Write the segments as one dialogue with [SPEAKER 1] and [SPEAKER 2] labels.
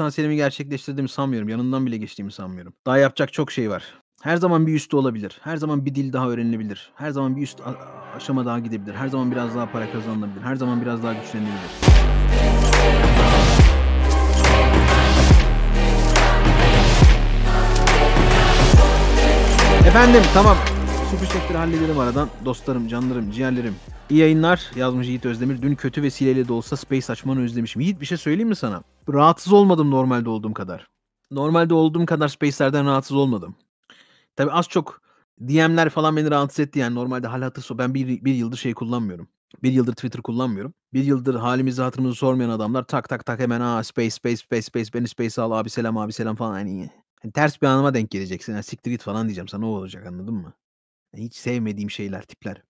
[SPEAKER 1] potansiyelimi gerçekleştirdiğimi sanmıyorum. Yanından bile geçtiğimi sanmıyorum. Daha yapacak çok şey var. Her zaman bir üstte olabilir. Her zaman bir dil daha öğrenilebilir. Her zaman bir üst aşama daha gidebilir. Her zaman biraz daha para kazanılabilir. Her zaman biraz daha güçlenilebilir. Efendim tamam. Super Chat'leri halledelim aradan. Dostlarım, canlarım, ciğerlerim. İyi yayınlar yazmış Yiğit Özdemir. Dün kötü vesileyle de olsa Space açmanı özlemişim. Yiğit bir şey söyleyeyim mi sana? rahatsız olmadım normalde olduğum kadar. Normalde olduğum kadar space'lerden rahatsız olmadım. Tabi az çok DM'ler falan beni rahatsız etti yani normalde hal hatırsa ben bir, bir yıldır şey kullanmıyorum. Bir yıldır Twitter kullanmıyorum. Bir yıldır halimizi hatırımızı sormayan adamlar tak tak tak hemen aa space space space space beni space al abi selam abi selam falan. Yani, yani ters bir anıma denk geleceksin. Yani siktir git falan diyeceğim sana o olacak anladın mı? Yani hiç sevmediğim şeyler tipler.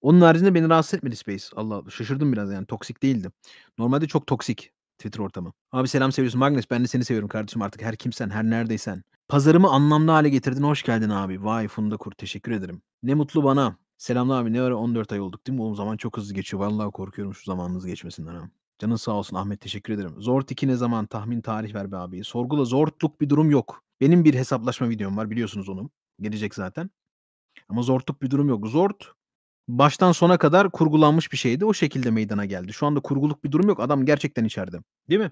[SPEAKER 1] Onun haricinde beni rahatsız etmedi Space. Allah şaşırdım biraz yani toksik değildi. Normalde çok toksik. Twitter ortamı. Abi selam seviyorsun Magnus. Ben de seni seviyorum kardeşim artık. Her kimsen, her neredeysen. Pazarımı anlamlı hale getirdin. Hoş geldin abi. Vay Funda kur Teşekkür ederim. Ne mutlu bana. Selamlar abi. Ne var 14 ay olduk değil mi? Oğlum zaman çok hızlı geçiyor. Vallahi korkuyorum şu zamanınız geçmesinden ha. Canın sağ olsun Ahmet. Teşekkür ederim. Zort 2 ne zaman? Tahmin tarih ver be abi. Sorgula zortluk bir durum yok. Benim bir hesaplaşma videom var. Biliyorsunuz onu. Gelecek zaten. Ama zortluk bir durum yok. Zort baştan sona kadar kurgulanmış bir şeydi. O şekilde meydana geldi. Şu anda kurguluk bir durum yok. Adam gerçekten içeride. Değil mi?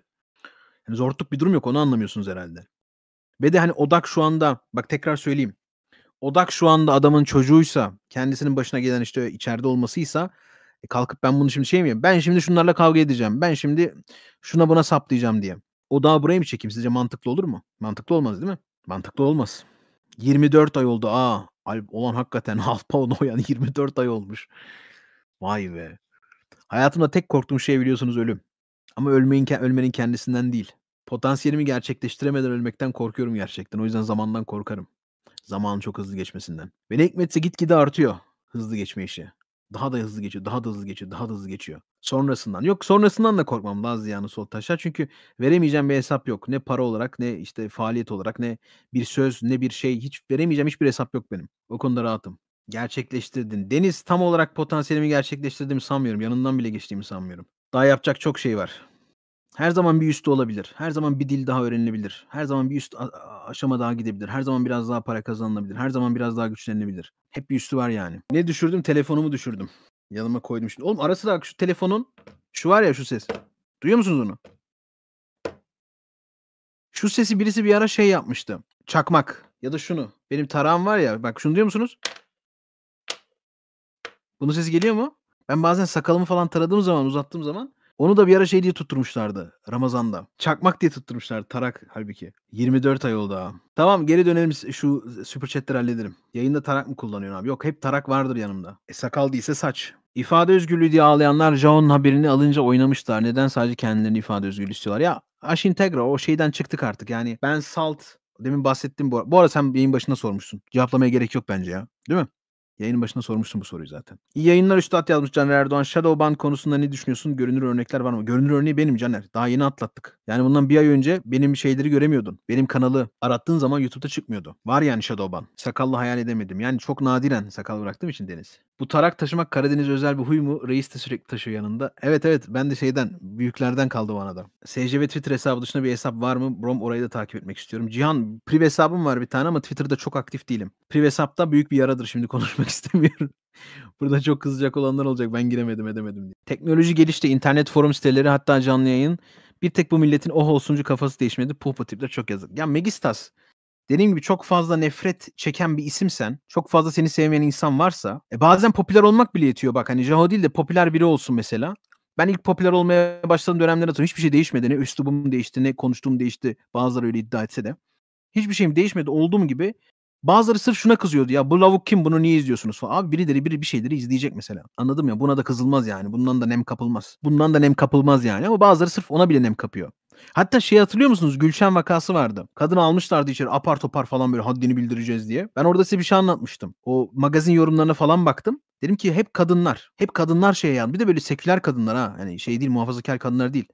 [SPEAKER 1] Yani zorluk bir durum yok. Onu anlamıyorsunuz herhalde. Ve de hani odak şu anda bak tekrar söyleyeyim. Odak şu anda adamın çocuğuysa, kendisinin başına gelen işte içeride olmasıysa e kalkıp ben bunu şimdi şey miyim? Ben şimdi şunlarla kavga edeceğim. Ben şimdi şuna buna saplayacağım diye. Odağı buraya mı çekeyim? Sizce mantıklı olur mu? Mantıklı olmaz değil mi? Mantıklı olmaz. 24 ay oldu. Aa olan hakikaten half pound oyan 24 ay olmuş. Vay be. Hayatımda tek korktuğum şey biliyorsunuz ölüm. Ama ölmeyin, ölmenin kendisinden değil. Potansiyelimi gerçekleştiremeden ölmekten korkuyorum gerçekten. O yüzden zamandan korkarım. Zamanın çok hızlı geçmesinden. Ve ne hikmetse gitgide artıyor hızlı geçme işi. Daha da hızlı geçiyor, daha da hızlı geçiyor, daha da hızlı geçiyor. Sonrasından. Yok sonrasından da korkmam Lazia'nın sol taşlar. Çünkü veremeyeceğim bir hesap yok. Ne para olarak, ne işte faaliyet olarak, ne bir söz, ne bir şey. Hiç veremeyeceğim hiçbir hesap yok benim. O konuda rahatım. Gerçekleştirdin. Deniz tam olarak potansiyelimi gerçekleştirdim sanmıyorum. Yanından bile geçtiğimi sanmıyorum. Daha yapacak çok şey var. Her zaman bir üstü olabilir. Her zaman bir dil daha öğrenilebilir. Her zaman bir üst aşama daha gidebilir. Her zaman biraz daha para kazanılabilir. Her zaman biraz daha güçlenilebilir. Hep bir üstü var yani. Ne düşürdüm? Telefonumu düşürdüm. Yanıma koydum şimdi. Oğlum ara sıra şu telefonun şu var ya şu ses. Duyuyor musunuz onu? Şu sesi birisi bir ara şey yapmıştı. Çakmak ya da şunu. Benim tarağım var ya. Bak şunu duyuyor musunuz? Bunun sesi geliyor mu? Ben bazen sakalımı falan taradığım zaman, uzattığım zaman onu da bir ara şey diye tutturmuşlardı Ramazan'da. Çakmak diye tutturmuşlar Tarak halbuki. 24 ay oldu ha. Tamam geri dönelim şu süper chatleri hallederim. Yayında tarak mı kullanıyorsun abi? Yok hep tarak vardır yanımda. E, sakal değilse saç. İfade özgürlüğü diye ağlayanlar Jaon'un haberini alınca oynamışlar. Neden sadece kendilerini ifade özgürlüğü istiyorlar? Ya Ash Integra o şeyden çıktık artık. Yani ben salt Demin bahsettim bu Bu arada sen yayın başında sormuşsun. Cevaplamaya gerek yok bence ya. Değil mi? Yayının başında sormuşsun bu soruyu zaten. İyi yayınlar Üstad yazmış Caner Erdoğan. Shadowban konusunda ne düşünüyorsun? Görünür örnekler var mı? Görünür örneği benim Caner. Daha yeni atlattık. Yani bundan bir ay önce benim şeyleri göremiyordun. Benim kanalı arattığın zaman YouTube'da çıkmıyordu. Var yani Shadowban. Sakallı hayal edemedim. Yani çok nadiren sakal bıraktığım için Deniz. Bu tarak taşımak Karadeniz özel bir huy mu? Reis de sürekli taşıyor yanında. Evet evet ben de şeyden büyüklerden kaldı bana da. SCV Twitter hesabı dışında bir hesap var mı? Brom orayı da takip etmek istiyorum. Cihan priv hesabım var bir tane ama Twitter'da çok aktif değilim. Priv hesapta büyük bir yaradır şimdi konuşmak istemiyorum. Burada çok kızacak olanlar olacak ben giremedim edemedim diye. Teknoloji gelişti internet forum siteleri hatta canlı yayın bir tek bu milletin oh olsuncu kafası değişmedi. Pulpa tipler çok yazık. Ya Megistas dediğim gibi çok fazla nefret çeken bir isimsen, çok fazla seni sevmeyen insan varsa, e bazen popüler olmak bile yetiyor bak. Hani Jaho değil de popüler biri olsun mesela. Ben ilk popüler olmaya başladığım dönemlerde hatırlıyorum. Hiçbir şey değişmedi. Ne üslubum değişti, ne konuştuğum değişti. Bazıları öyle iddia etse de. Hiçbir şeyim değişmedi. Olduğum gibi Bazıları sırf şuna kızıyordu ya bu lavuk kim bunu niye izliyorsunuz falan. Abi birileri biri bir şeyleri izleyecek mesela. Anladım ya buna da kızılmaz yani. Bundan da nem kapılmaz. Bundan da nem kapılmaz yani ama bazıları sırf ona bile nem kapıyor. Hatta şey hatırlıyor musunuz? Gülşen vakası vardı. Kadını almışlardı içeri apar topar falan böyle haddini bildireceğiz diye. Ben orada size bir şey anlatmıştım. O magazin yorumlarına falan baktım. Dedim ki hep kadınlar. Hep kadınlar şey yani. Bir de böyle seküler kadınlar ha. Hani şey değil muhafazakar kadınlar değil.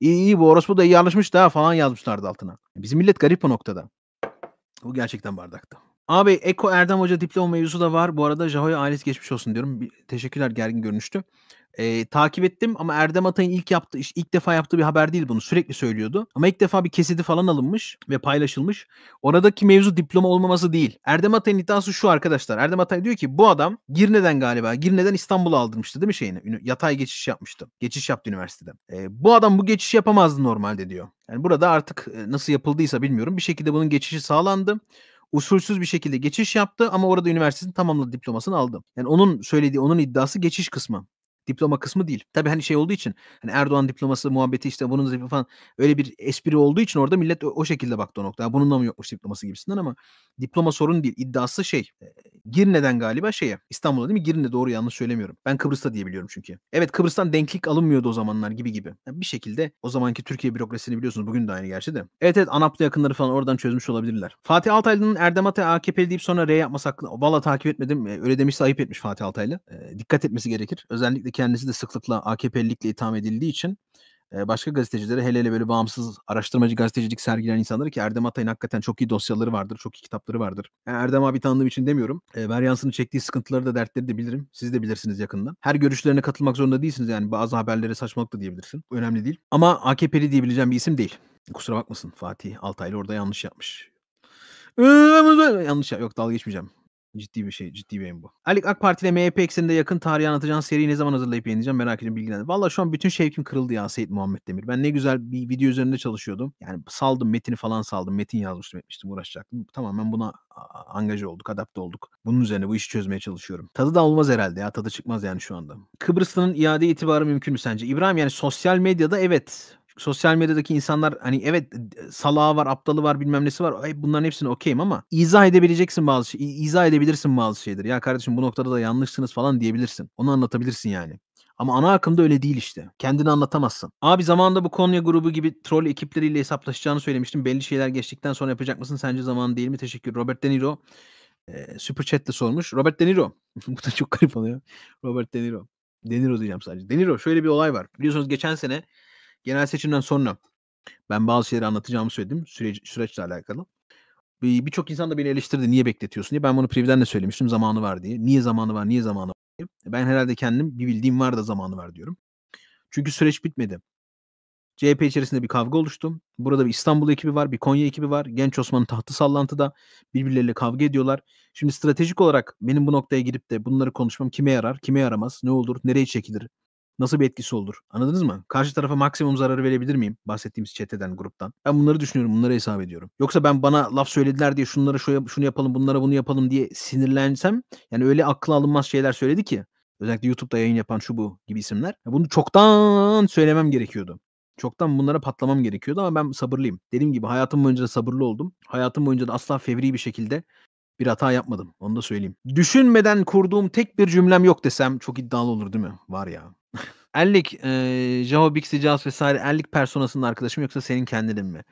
[SPEAKER 1] İyi iyi bu orospu da iyi anlaşmış da falan yazmışlardı altına. Bizim millet garip bu noktada. Bu gerçekten bardakta. Abi Eko Erdem Hoca diploma mevzusu da var. Bu arada Jaho'ya ailesi geçmiş olsun diyorum. Bir, teşekkürler gergin görünüştü. Ee, takip ettim ama Erdem Atay'ın ilk yaptığı ilk defa yaptığı bir haber değil bunu. Sürekli söylüyordu. Ama ilk defa bir kesidi falan alınmış ve paylaşılmış. Oradaki mevzu diploma olmaması değil. Erdem Atay'ın iddiası şu arkadaşlar. Erdem Atay diyor ki bu adam Girne'den galiba. Girne'den İstanbul'a aldırmıştı değil mi şeyini? Yatay geçiş yapmıştı. Geçiş yaptı üniversiteden. Ee, bu adam bu geçişi yapamazdı normalde diyor. Yani burada artık e, nasıl yapıldıysa bilmiyorum. Bir şekilde bunun geçişi sağlandı usulsüz bir şekilde geçiş yaptı ama orada üniversitenin tamamladı diplomasını aldı. Yani onun söylediği, onun iddiası geçiş kısmı diploma kısmı değil. Tabii hani şey olduğu için hani Erdoğan diploması muhabbeti işte bunun diploması falan öyle bir espri olduğu için orada millet o, o şekilde baktı o noktaya. Bununla mı yokmuş diploması gibisinden ama diploma sorun değil. İddiası şey Girne'den galiba şeye İstanbul'da değil mi? Girne doğru yanlış söylemiyorum. Ben Kıbrıs'ta diye biliyorum çünkü. Evet Kıbrıs'tan denklik alınmıyordu o zamanlar gibi gibi. Yani bir şekilde o zamanki Türkiye bürokrasisini biliyorsunuz. Bugün de aynı gerçi de. Evet evet Anaplı yakınları falan oradan çözmüş olabilirler. Fatih Altaylı'nın Erdem Atay AKP'li deyip sonra R yapması hakkında. Valla takip etmedim. Öyle demiş ayıp etmiş Fatih Altaylı. E, dikkat etmesi gerekir. Özellikle kendisi de sıklıkla AKP'likle itham edildiği için başka gazetecilere hele hele böyle bağımsız araştırmacı gazetecilik sergileyen insanlara ki Erdem Atay'ın hakikaten çok iyi dosyaları vardır, çok iyi kitapları vardır. Yani e, Erdem abi tanıdığım için demiyorum. E, Veryans'ın çektiği sıkıntıları da dertleri de bilirim. Siz de bilirsiniz yakından Her görüşlerine katılmak zorunda değilsiniz yani bazı haberlere saçmalık da diyebilirsin. Önemli değil. Ama AKP'li diyebileceğim bir isim değil. Kusura bakmasın Fatih Altaylı orada yanlış yapmış. yanlış Yok dalga geçmeyeceğim. Ciddi bir şey. Ciddi bir bu. Alik AK Parti ile MHP ekseninde yakın tarihi anlatacağın seriyi ne zaman hazırlayıp yayınlayacağım merak ediyorum bilgilendir. Valla şu an bütün şevkim kırıldı ya Seyit Muhammed Demir. Ben ne güzel bir video üzerinde çalışıyordum. Yani saldım metini falan saldım. Metin yazmıştım etmiştim uğraşacaktım. Tamamen buna angaj olduk, adapte olduk. Bunun üzerine bu işi çözmeye çalışıyorum. Tadı da olmaz herhalde ya. Tadı çıkmaz yani şu anda. Kıbrıslı'nın iade itibarı mümkün mü sence? İbrahim yani sosyal medyada evet sosyal medyadaki insanlar hani evet salağı var, aptalı var, bilmem nesi var. Ay bunların hepsini okeyim ama izah edebileceksin bazı şey, izah edebilirsin bazı şeyleri. Ya kardeşim bu noktada da yanlışsınız falan diyebilirsin. Onu anlatabilirsin yani. Ama ana akımda öyle değil işte. Kendini anlatamazsın. Abi zamanında bu Konya grubu gibi troll ekipleriyle hesaplaşacağını söylemiştim. Belli şeyler geçtikten sonra yapacak mısın? Sence zaman değil mi? Teşekkür. Robert De Niro e, Super Chat'te sormuş. Robert De Niro. bu da çok garip oluyor. Robert De Niro. De Niro diyeceğim sadece. De Niro şöyle bir olay var. Biliyorsunuz geçen sene genel seçimden sonra ben bazı şeyleri anlatacağımı söyledim süreç, süreçle alakalı. Birçok insan da beni eleştirdi niye bekletiyorsun diye. Ben bunu Privy'den de söylemiştim zamanı var diye. Niye zamanı var niye zamanı var diye. E, ben herhalde kendim bir bildiğim var da zamanı var diyorum. Çünkü süreç bitmedi. CHP içerisinde bir kavga oluştu. Burada bir İstanbul ekibi var, bir Konya ekibi var. Genç Osman'ın tahtı sallantıda birbirleriyle kavga ediyorlar. Şimdi stratejik olarak benim bu noktaya girip de bunları konuşmam kime yarar, kime yaramaz, ne olur, nereye çekilir nasıl bir etkisi olur? Anladınız mı? Karşı tarafa maksimum zararı verebilir miyim? Bahsettiğimiz chateden, gruptan. Ben bunları düşünüyorum, bunları hesap ediyorum. Yoksa ben bana laf söylediler diye şunları şunu, şunu yapalım, bunlara bunu yapalım diye sinirlensem yani öyle akla alınmaz şeyler söyledi ki özellikle YouTube'da yayın yapan şu bu gibi isimler. Bunu çoktan söylemem gerekiyordu. Çoktan bunlara patlamam gerekiyordu ama ben sabırlıyım. Dediğim gibi hayatım boyunca da sabırlı oldum. Hayatım boyunca da asla fevri bir şekilde bir hata yapmadım. Onu da söyleyeyim. Düşünmeden kurduğum tek bir cümlem yok desem çok iddialı olur değil mi? Var ya. Ellik e, Jaho, Bixi, Jaws vesaire Ellik personasının arkadaşım yoksa senin kendinin mi?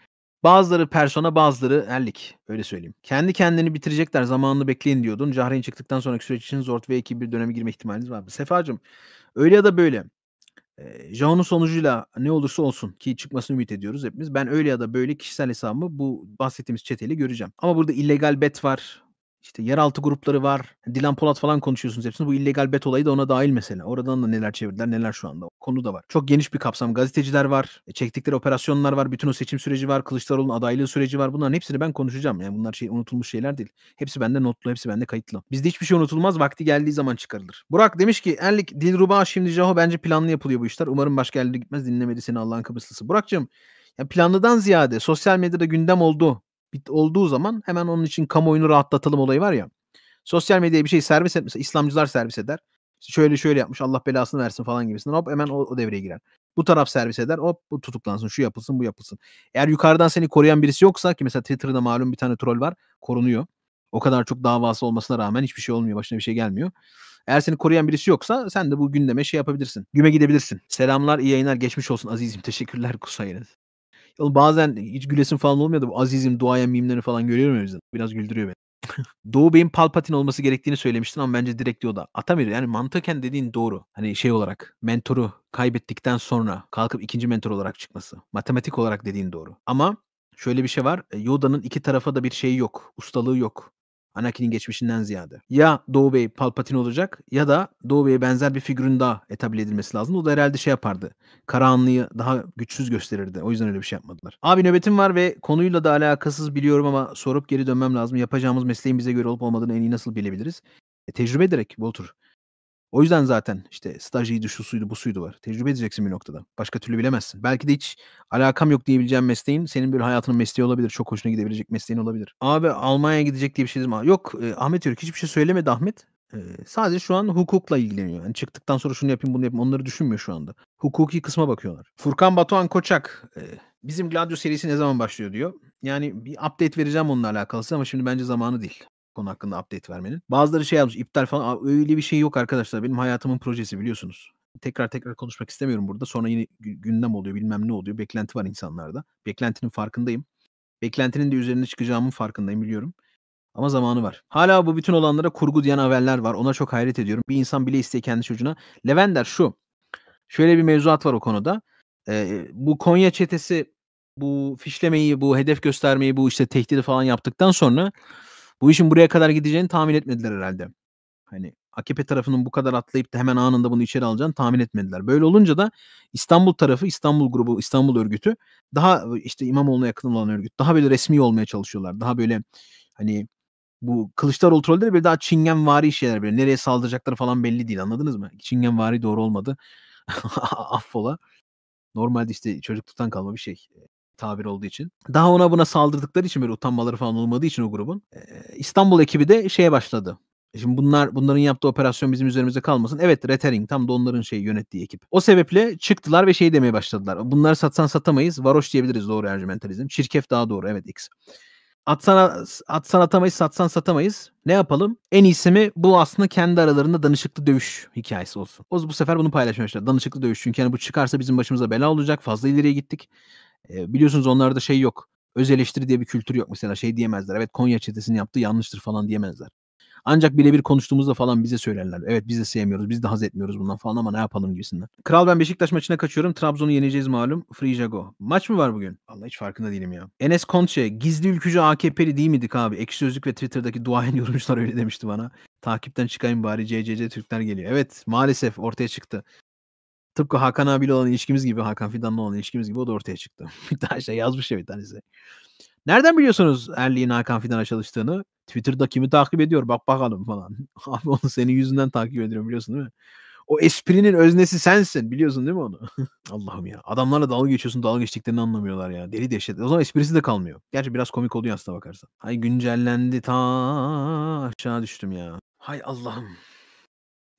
[SPEAKER 1] Bazıları persona bazıları ellik. Öyle söyleyeyim. Kendi kendini bitirecekler zamanını bekleyin diyordun. Cahreyn çıktıktan sonraki süreç için Zort ve ekibi bir döneme girme ihtimaliniz var mı? Sefacım öyle ya da böyle. E, Jaho'nun sonucuyla ne olursa olsun ki çıkmasını ümit ediyoruz hepimiz. Ben öyle ya da böyle kişisel hesabımı bu bahsettiğimiz çeteli göreceğim. Ama burada illegal bet var. İşte yeraltı grupları var. Dilan Polat falan konuşuyorsunuz hepsini. Bu illegal bet olayı da ona dahil mesela. Oradan da neler çevirdiler neler şu anda. O konu da var. Çok geniş bir kapsam. Gazeteciler var. E, çektikleri operasyonlar var. Bütün o seçim süreci var. Kılıçdaroğlu'nun adaylığı süreci var. Bunların hepsini ben konuşacağım. Yani bunlar şey unutulmuş şeyler değil. Hepsi bende notlu. Hepsi bende kayıtlı. Bizde hiçbir şey unutulmaz. Vakti geldiği zaman çıkarılır. Burak demiş ki Enlik Dilruba şimdi Jaho bence planlı yapılıyor bu işler. Umarım başka elde gitmez. Dinlemedi seni Allah'ın Kıbrıslısı. Burak'cığım ya planlıdan ziyade sosyal medyada gündem oldu bit olduğu zaman hemen onun için kamuoyunu rahatlatalım olayı var ya. Sosyal medyaya bir şey servis etmese İslamcılar servis eder. şöyle şöyle yapmış Allah belasını versin falan gibisinden hop hemen o, o devreye girer. Bu taraf servis eder hop bu tutuklansın şu yapılsın bu yapılsın. Eğer yukarıdan seni koruyan birisi yoksa ki mesela Twitter'da malum bir tane troll var korunuyor. O kadar çok davası olmasına rağmen hiçbir şey olmuyor başına bir şey gelmiyor. Eğer seni koruyan birisi yoksa sen de bu gündeme şey yapabilirsin. Güme gidebilirsin. Selamlar, iyi yayınlar, geçmiş olsun azizim. Teşekkürler kusayınız. Oğlum bazen hiç gülesim falan olmuyordu. da bu Aziz'im, duayen mimlerini falan görüyorum o yüzden. Biraz güldürüyor beni. Doğu Bey'in Palpatine olması gerektiğini söylemiştin ama bence direkt o da. Atamir yani mantıken dediğin doğru. Hani şey olarak mentoru kaybettikten sonra kalkıp ikinci mentor olarak çıkması. Matematik olarak dediğin doğru. Ama şöyle bir şey var. E, Yoda'nın iki tarafa da bir şeyi yok. Ustalığı yok. Anakin'in geçmişinden ziyade. Ya Doğu Bey Palpatine olacak ya da Doğu Bey'e benzer bir figürün daha etabli edilmesi lazım. O da herhalde şey yapardı. Karahanlı'yı daha güçsüz gösterirdi. O yüzden öyle bir şey yapmadılar. Abi nöbetim var ve konuyla da alakasız biliyorum ama sorup geri dönmem lazım. Yapacağımız mesleğin bize göre olup olmadığını en iyi nasıl bilebiliriz? E, tecrübe ederek Walter. O yüzden zaten işte stajıydı, şu suydu, bu suydu var. Tecrübe edeceksin bir noktada. Başka türlü bilemezsin. Belki de hiç alakam yok diyebileceğin mesleğin senin bir hayatının mesleği olabilir. Çok hoşuna gidebilecek mesleğin olabilir. Abi Almanya'ya gidecek diye bir şey dedim. Yok e, Ahmet Yörük hiçbir şey söylemedi Ahmet. E, sadece şu an hukukla ilgileniyor. Yani çıktıktan sonra şunu yapayım bunu yapayım onları düşünmüyor şu anda. Hukuki kısma bakıyorlar. Furkan Batuhan Koçak e, bizim Gladio serisi ne zaman başlıyor diyor. Yani bir update vereceğim onunla alakalısı ama şimdi bence zamanı değil konu hakkında update vermenin. Bazıları şey yapmış iptal falan öyle bir şey yok arkadaşlar. Benim hayatımın projesi biliyorsunuz. Tekrar tekrar konuşmak istemiyorum burada. Sonra yine gündem oluyor bilmem ne oluyor. Beklenti var insanlarda. Beklentinin farkındayım. Beklentinin de üzerine çıkacağımın farkındayım biliyorum. Ama zamanı var. Hala bu bütün olanlara kurgu diyen haberler var. Ona çok hayret ediyorum. Bir insan bile isteye kendi çocuğuna. Levender şu. Şöyle bir mevzuat var o konuda. Ee, bu Konya çetesi bu fişlemeyi, bu hedef göstermeyi, bu işte tehdidi falan yaptıktan sonra bu işin buraya kadar gideceğini tahmin etmediler herhalde. Hani AKP tarafının bu kadar atlayıp da hemen anında bunu içeri alacağını tahmin etmediler. Böyle olunca da İstanbul tarafı, İstanbul grubu, İstanbul örgütü daha işte İmamoğlu'na yakın olan örgüt daha böyle resmi olmaya çalışıyorlar. Daha böyle hani bu Kılıçdaroğlu trolleri bir daha çingenvari şeyler böyle. Nereye saldıracakları falan belli değil anladınız mı? Çingenvari doğru olmadı. Affola. Normalde işte çocukluktan kalma bir şey tabir olduğu için. Daha ona buna saldırdıkları için böyle utanmaları falan olmadığı için o grubun. İstanbul ekibi de şeye başladı. E, şimdi bunlar bunların yaptığı operasyon bizim üzerimize kalmasın. Evet Retering tam da onların şey yönettiği ekip. O sebeple çıktılar ve şey demeye başladılar. Bunları satsan satamayız. Varoş diyebiliriz doğru ercümentalizm. Çirkef daha doğru evet X. Atsan, atsan atamayız, satsan satamayız. Ne yapalım? En iyisi mi bu aslında kendi aralarında danışıklı dövüş hikayesi olsun. O bu sefer bunu paylaşmışlar. Danışıklı dövüş çünkü yani bu çıkarsa bizim başımıza bela olacak. Fazla ileriye gittik. E, biliyorsunuz onlarda şey yok. Öz eleştiri diye bir kültür yok mesela şey diyemezler. Evet Konya çetesini yaptığı yanlıştır falan diyemezler. Ancak birebir konuştuğumuzda falan bize söylerler. Evet biz de sevmiyoruz, biz de haz etmiyoruz bundan falan ama ne yapalım gibisinden. Kral ben Beşiktaş maçına kaçıyorum. Trabzon'u yeneceğiz malum. Free Jago. Maç mı var bugün? Allah hiç farkında değilim ya. Enes Konçe, gizli ülkücü AKP'li değil miydik abi? Ekşi Sözlük ve Twitter'daki duayen yorumcular öyle demişti bana. Takipten çıkayım bari CCC Türkler geliyor. Evet maalesef ortaya çıktı. Tıpkı Hakan abiyle olan ilişkimiz gibi, Hakan Fidan'la olan ilişkimiz gibi o da ortaya çıktı. bir tane şey yazmış ya bir tanesi. Nereden biliyorsunuz Erli'nin Hakan Fidan'a çalıştığını? Twitter'da kimi takip ediyor bak bakalım falan. Abi onu senin yüzünden takip ediyorum biliyorsun değil mi? O esprinin öznesi sensin biliyorsun değil mi onu? Allah'ım ya adamlarla dalga geçiyorsun dalga geçtiklerini anlamıyorlar ya. Deli dehşet. O zaman esprisi de kalmıyor. Gerçi biraz komik oluyor aslına bakarsan. Hay güncellendi ta aşağı düştüm ya. Hay Allah'ım.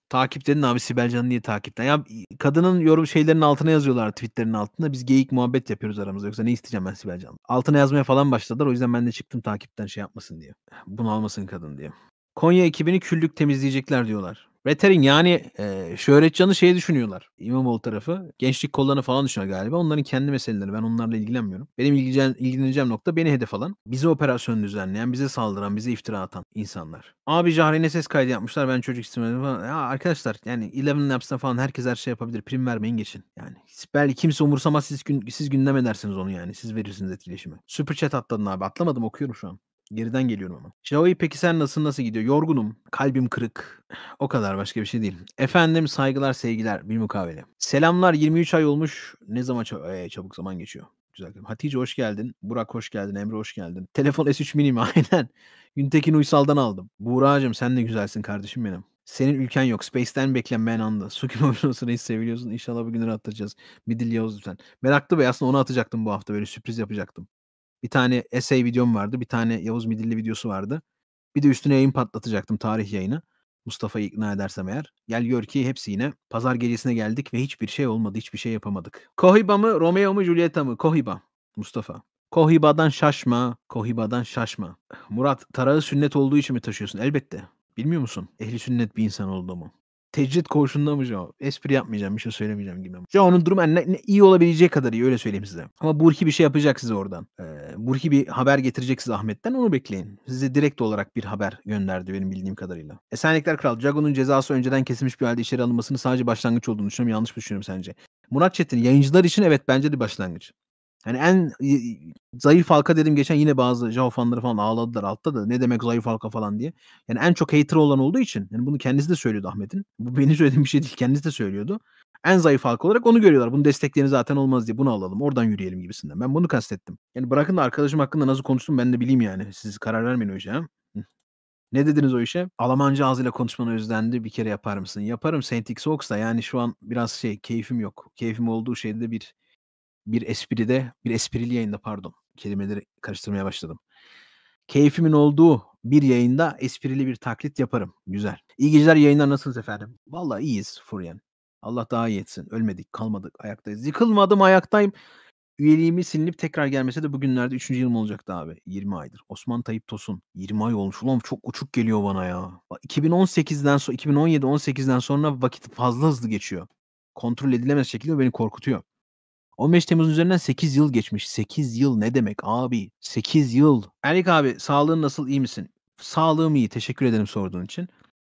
[SPEAKER 1] Takiptenin abi Sibel Can'ı niye takipten? Ya kadının yorum şeylerinin altına yazıyorlar tweetlerin altında. Biz geyik muhabbet yapıyoruz aramızda. Yoksa ne isteyeceğim ben Sibel Can'dan? Altına yazmaya falan başladılar. O yüzden ben de çıktım takipten şey yapmasın diye. Bunu almasın kadın diye. Konya ekibini küllük temizleyecekler diyorlar. Veterin yani e, canı şey düşünüyorlar. İmamoğlu tarafı. Gençlik kollarını falan düşünüyor galiba. Onların kendi meseleleri. Ben onlarla ilgilenmiyorum. Benim ilgilen, ilgileneceğim nokta beni hedef alan. Bize operasyon düzenleyen, bize saldıran, bize iftira atan insanlar. Abi Cahre'ne ses kaydı yapmışlar. Ben çocuk istemedim falan. Ya arkadaşlar yani Eleven Labs'ta falan herkes her şey yapabilir. Prim vermeyin geçin. Yani belki kimse umursamaz siz, gün, siz gündem edersiniz onu yani. Siz verirsiniz etkileşimi. Super chat atladın abi. Atlamadım okuyorum şu an. Geriden geliyorum ama. Şao'yu peki sen nasıl nasıl gidiyor? Yorgunum. Kalbim kırık. O kadar başka bir şey değil. Efendim saygılar sevgiler. Bir mukavele. Selamlar 23 ay olmuş. Ne zaman ça- ee, çabuk zaman geçiyor. Güzel. Hatice hoş geldin. Burak hoş geldin. Emre hoş geldin. Telefon S3 mini mi? Aynen. Güntekin Uysal'dan aldım. Buğra'cığım sen de güzelsin kardeşim benim. Senin ülken yok. Space'den beklenmeyen anda. Suki Mobilos'u reis seviyorsun İnşallah bugünleri atlatacağız. Midil Yavuz lütfen. Meraklı Bey aslında onu atacaktım bu hafta. Böyle sürpriz yapacaktım. Bir tane essay videom vardı. Bir tane Yavuz Midilli videosu vardı. Bir de üstüne yayın patlatacaktım tarih yayını. Mustafa ikna edersem eğer. Gel gör ki hepsi yine pazar gecesine geldik ve hiçbir şey olmadı. Hiçbir şey yapamadık. Kohiba mı, Romeo mu, Julieta mı? Kohiba. Mustafa. Kohiba'dan şaşma, Kohiba'dan şaşma. Murat, tarağı sünnet olduğu için mi taşıyorsun? Elbette. Bilmiyor musun? Ehli sünnet bir insan olduğumu tecrit koğuşundamış o. Espri yapmayacağım bir şey söylemeyeceğim gibi. Şu durumu en ne, iyi olabileceği kadar iyi öyle söyleyeyim size. Ama Burki bir şey yapacak size oradan. Ee, Burki bir haber getirecek size Ahmet'ten onu bekleyin. Size direkt olarak bir haber gönderdi benim bildiğim kadarıyla. Esenlikler Kral. Jago'nun cezası önceden kesilmiş bir halde içeri alınmasının sadece başlangıç olduğunu düşünüyorum. Yanlış düşünüyorum sence. Murat Çetin yayıncılar için evet bence de başlangıç. Yani en zayıf halka dedim geçen yine bazı Jao fanları falan ağladılar altta da ne demek zayıf halka falan diye. Yani en çok hater olan olduğu için yani bunu kendisi de söylüyordu Ahmet'in. Bu benim söylediğim bir şey değil kendisi de söylüyordu. En zayıf halka olarak onu görüyorlar. Bunu destekleyen zaten olmaz diye bunu alalım oradan yürüyelim gibisinden. Ben bunu kastettim. Yani bırakın da arkadaşım hakkında nasıl konuştum ben de bileyim yani. Siz karar vermeyin o işe. Ha? Ne dediniz o işe? Almanca ağzıyla konuşmanı özlendi. Bir kere yapar mısın? Yaparım Saint X Ox'da. Yani şu an biraz şey keyfim yok. Keyfim olduğu şeyde bir bir espride, bir esprili yayında pardon kelimeleri karıştırmaya başladım. Keyfimin olduğu bir yayında esprili bir taklit yaparım. Güzel. İyi geceler yayınlar nasılsınız efendim? Valla iyiyiz Furyan. Allah daha iyi etsin. Ölmedik, kalmadık, ayaktayız. Yıkılmadım, ayaktayım. Üyeliğimi silinip tekrar gelmese de bugünlerde 3. yılım olacaktı abi. 20 aydır. Osman Tayyip Tosun. 20 ay olmuş. Ulan çok uçuk geliyor bana ya. 2018'den sonra 2017-18'den sonra vakit fazla hızlı geçiyor. Kontrol edilemez şekilde beni korkutuyor. 15 Temmuz üzerinden 8 yıl geçmiş. 8 yıl ne demek abi? 8 yıl. Erik abi sağlığın nasıl iyi misin? Sağlığım iyi. Teşekkür ederim sorduğun için.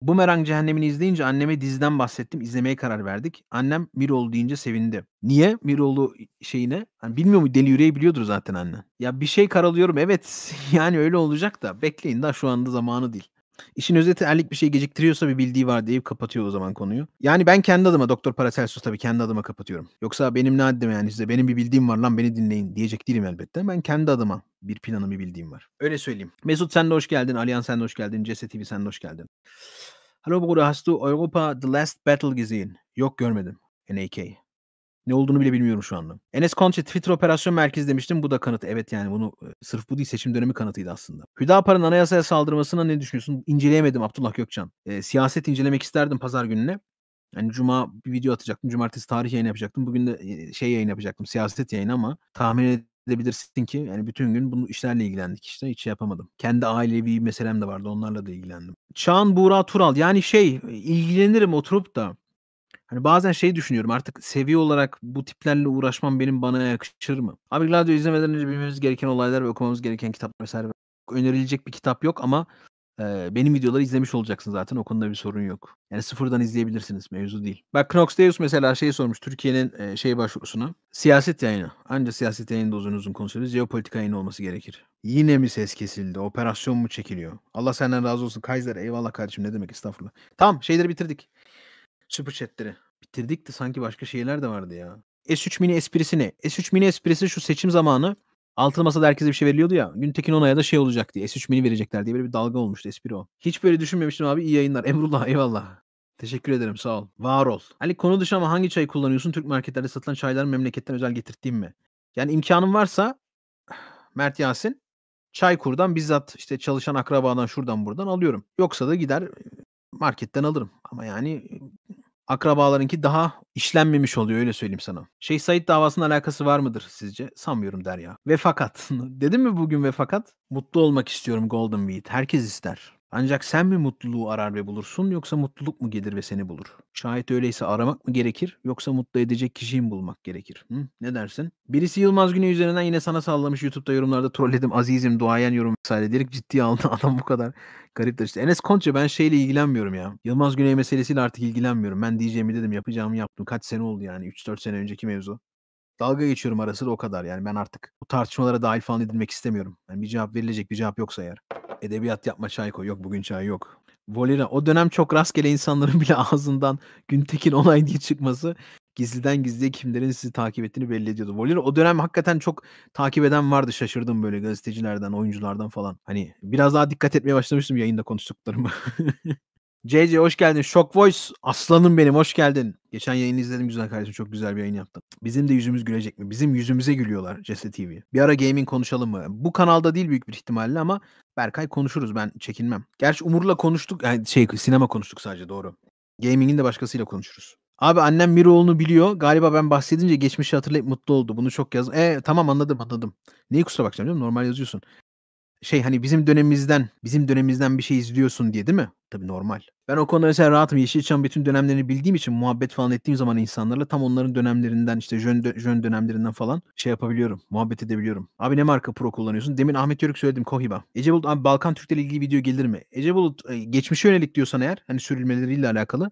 [SPEAKER 1] Bu merang Cehennemi'ni izleyince anneme diziden bahsettim. İzlemeye karar verdik. Annem Miroğlu deyince sevindi. Niye Miroğlu şeyine? Hani bilmiyor mu deli yüreği biliyordur zaten anne. Ya bir şey karalıyorum evet yani öyle olacak da bekleyin daha şu anda zamanı değil. İşin özeti erlik bir şey geciktiriyorsa bir bildiği var deyip kapatıyor o zaman konuyu. Yani ben kendi adıma Doktor Paracelsus tabii kendi adıma kapatıyorum. Yoksa benim ne haddim yani size benim bir bildiğim var lan beni dinleyin diyecek değilim elbette. Ben kendi adıma bir planım bir bildiğim var. Öyle söyleyeyim. Mesut sen de hoş geldin. Alian sen de hoş geldin. Jesse TV sen de hoş geldin. Hallo Bruder hast du Europa The Last Battle gesehen? Yok görmedim. NAK. Ne olduğunu bile bilmiyorum şu anda. Enes Konçe Twitter operasyon merkezi demiştim. Bu da kanıt. Evet yani bunu e, sırf bu değil seçim dönemi kanıtıydı aslında. Hüdapar'ın anayasaya saldırmasına ne düşünüyorsun? İnceleyemedim Abdullah Gökçen. E, siyaset incelemek isterdim pazar gününe. Yani cuma bir video atacaktım. Cumartesi tarih yayın yapacaktım. Bugün de e, şey yayın yapacaktım. Siyaset yayını ama tahmin edebilirsin ki yani bütün gün bunu işlerle ilgilendik işte. Hiç şey yapamadım. Kendi ailevi meselem de vardı. Onlarla da ilgilendim. Çağan Buğra Tural. Yani şey e, ilgilenirim oturup da Hani bazen şey düşünüyorum artık seviye olarak bu tiplerle uğraşmam benim bana yakışır mı? Abi Gladio izlemeden önce bilmemiz gereken olaylar ve okumamız gereken kitap vesaire. Önerilecek bir kitap yok ama e, benim videoları izlemiş olacaksın zaten. O konuda bir sorun yok. Yani sıfırdan izleyebilirsiniz. Mevzu değil. Bak Knox Deus mesela şey sormuş Türkiye'nin e, şey başvurusuna. Siyaset yayını. Anca siyaset yayında uzun uzun konuşuyoruz. Jeopolitika yayını olması gerekir. Yine mi ses kesildi? Operasyon mu çekiliyor? Allah senden razı olsun. Kaiser eyvallah kardeşim ne demek estağfurullah. Tamam şeyleri bitirdik. Super chatleri. Bitirdik de sanki başka şeyler de vardı ya. S3 mini esprisi ne? S3 mini esprisi şu seçim zamanı Altın masada herkese bir şey veriliyordu ya. Güntekin Onay'a da şey olacak diye. S3 mini verecekler diye böyle bir dalga olmuştu espri o. Hiç böyle düşünmemiştim abi. İyi yayınlar. Emrullah eyvallah. Teşekkür ederim sağ ol. Var ol. Ali konu dışı ama hangi çayı kullanıyorsun? Türk marketlerde satılan çayların memleketten özel getirttiğim mi? Yani imkanım varsa Mert Yasin çay Çaykur'dan bizzat işte çalışan akrabadan şuradan buradan alıyorum. Yoksa da gider marketten alırım. Ama yani akrabalarınki daha işlenmemiş oluyor öyle söyleyeyim sana. Şeyh Said davasının alakası var mıdır sizce? Sanmıyorum der ya. Ve fakat. Dedim mi bugün ve fakat? Mutlu olmak istiyorum Golden Weed. Herkes ister. Ancak sen mi mutluluğu arar ve bulursun yoksa mutluluk mu gelir ve seni bulur? Şayet öyleyse aramak mı gerekir yoksa mutlu edecek kişiyi mi bulmak gerekir? Hı? Ne dersin? Birisi Yılmaz Güney üzerinden yine sana sallamış YouTube'da yorumlarda trolledim. Azizim duayen yorum vesaire diyerek ciddiye aldı adam bu kadar. Gariptir işte. Enes Konca ben şeyle ilgilenmiyorum ya. Yılmaz Güney meselesiyle artık ilgilenmiyorum. Ben diyeceğimi dedim yapacağımı yaptım. Kaç sene oldu yani 3-4 sene önceki mevzu dalga geçiyorum arası da o kadar. Yani ben artık bu tartışmalara dahil falan edilmek istemiyorum. Yani bir cevap verilecek bir cevap yoksa eğer edebiyat yapma çay koy. Yok bugün çay yok. Volera o dönem çok rastgele insanların bile ağzından Güntekin Onay diye çıkması gizliden gizliye kimlerin sizi takip ettiğini belli ediyordu. Volera o dönem hakikaten çok takip eden vardı. Şaşırdım böyle gazetecilerden, oyunculardan falan. Hani biraz daha dikkat etmeye başlamıştım yayında konuştuklarımı. CC hoş geldin. Shock Voice aslanım benim hoş geldin. Geçen yayını izledim güzel kardeşim. Çok güzel bir yayın yaptın. Bizim de yüzümüz gülecek mi? Bizim yüzümüze gülüyorlar Jesse TV. Bir ara gaming konuşalım mı? Bu kanalda değil büyük bir ihtimalle ama Berkay konuşuruz ben çekinmem. Gerçi Umur'la konuştuk. Yani şey sinema konuştuk sadece doğru. Gaming'in de başkasıyla konuşuruz. Abi annem Miroğlu'nu biliyor. Galiba ben bahsedince geçmişi hatırlayıp mutlu oldu. Bunu çok yaz. E tamam anladım anladım. Neyi kusura bakacağım canım? Normal yazıyorsun şey hani bizim dönemimizden bizim dönemimizden bir şey izliyorsun diye değil mi? Tabii normal. Ben o konuda mesela rahatım. Yeşilçam bütün dönemlerini bildiğim için muhabbet falan ettiğim zaman insanlarla tam onların dönemlerinden işte jön, jön dönemlerinden falan şey yapabiliyorum. Muhabbet edebiliyorum. Abi ne marka pro kullanıyorsun? Demin Ahmet Yörük söyledim Kohiba. Ece Bulut abi Balkan Türk'le ilgili video gelir mi? Ece Bulut e, geçmişe yönelik diyorsan eğer hani sürülmeleriyle alakalı.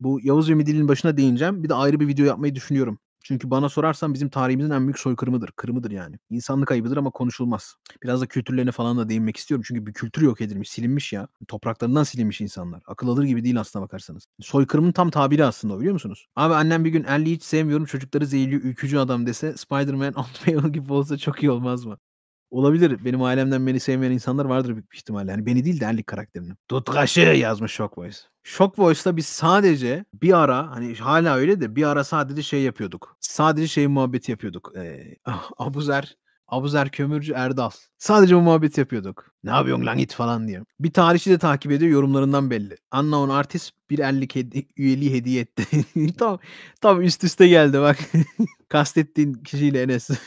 [SPEAKER 1] Bu Yavuz ve Midil'in başına değineceğim. Bir de ayrı bir video yapmayı düşünüyorum. Çünkü bana sorarsan bizim tarihimizin en büyük soykırımıdır. Kırımıdır yani. İnsanlık kaybıdır ama konuşulmaz. Biraz da kültürlerine falan da değinmek istiyorum. Çünkü bir kültür yok edilmiş, silinmiş ya. Topraklarından silinmiş insanlar. Akıl alır gibi değil aslına bakarsanız. Soykırımın tam tabiri aslında biliyor musunuz? Abi annem bir gün Ellie hiç sevmiyorum çocukları zehirli ülkücü adam dese Spider-Man Ant-Man gibi olsa çok iyi olmaz mı? Olabilir. Benim ailemden beni sevmeyen insanlar vardır büyük bir ihtimalle. Yani beni değil de Erlik karakterini. Tutkaşı yazmış Shock Voice. Shock Voice'da biz sadece bir ara hani hala öyle de bir ara sadece şey yapıyorduk. Sadece şey muhabbeti yapıyorduk. Ee, Abuzer ah, Abuzer Kömürcü Erdal. Sadece bu muhabbet yapıyorduk. Ne yapıyorsun lan it falan diye. Bir tarihçi de takip ediyor yorumlarından belli. Anna on artist bir ellik hedi- üyeliği hediye etti. tam, tam üst üste geldi bak. Kastettiğin kişiyle Enes.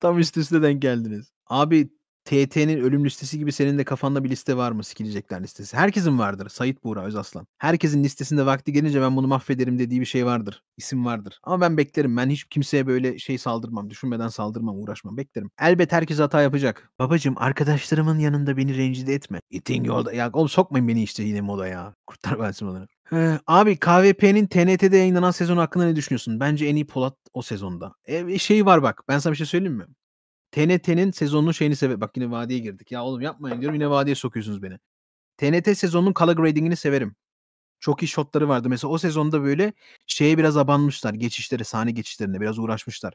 [SPEAKER 1] Tam üst üste denk geldiniz. Abi TT'nin ölüm listesi gibi senin de kafanda bir liste var mı? Sikilecekler listesi. Herkesin vardır. Sayit Buğra Özaslan. Herkesin listesinde vakti gelince ben bunu mahvederim dediği bir şey vardır. İsim vardır. Ama ben beklerim. Ben hiç kimseye böyle şey saldırmam. Düşünmeden saldırmam, uğraşmam. Beklerim. Elbet herkes hata yapacak. Babacım arkadaşlarımın yanında beni rencide etme. İtin yolda. Ya oğlum sokmayın beni işte yine moda ya. Kurtlar versin onları. Ee, abi KVP'nin TNT'de yayınlanan sezon hakkında ne düşünüyorsun? Bence en iyi Polat o sezonda. E, şey var bak ben sana bir şey söyleyeyim mi? TNT'nin sezonunun şeyini sebep. Bak yine vadiye girdik. Ya oğlum yapmayın diyorum yine vadiye sokuyorsunuz beni. TNT sezonunun color grading'ini severim. Çok iyi shotları vardı. Mesela o sezonda böyle şeye biraz abanmışlar. geçişleri, sahne geçişlerine biraz uğraşmışlar.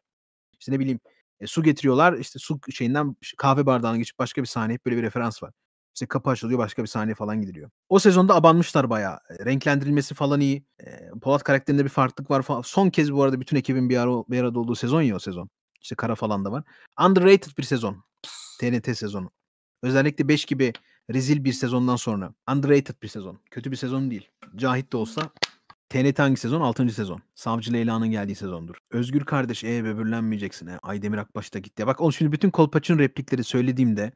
[SPEAKER 1] İşte ne bileyim e, su getiriyorlar. İşte su şeyinden kahve bardağına geçip başka bir sahne. böyle bir referans var. İşte kapı açılıyor başka bir saniye falan gidiliyor. O sezonda abanmışlar bayağı. E, renklendirilmesi falan iyi. E, Polat karakterinde bir farklılık var falan. Son kez bu arada bütün ekibin bir, bir arada olduğu sezon ya o sezon. İşte Kara falan da var. Underrated bir sezon. TNT sezonu. Özellikle 5 gibi rezil bir sezondan sonra. Underrated bir sezon. Kötü bir sezon değil. Cahit de olsa TNT hangi sezon? 6. sezon. Savcı Leyla'nın geldiği sezondur. Özgür kardeş e böbürlenmeyeceksin. E. Aydemir Akbaş da gitti. bak oğlum şimdi bütün Kolpaç'ın replikleri söylediğimde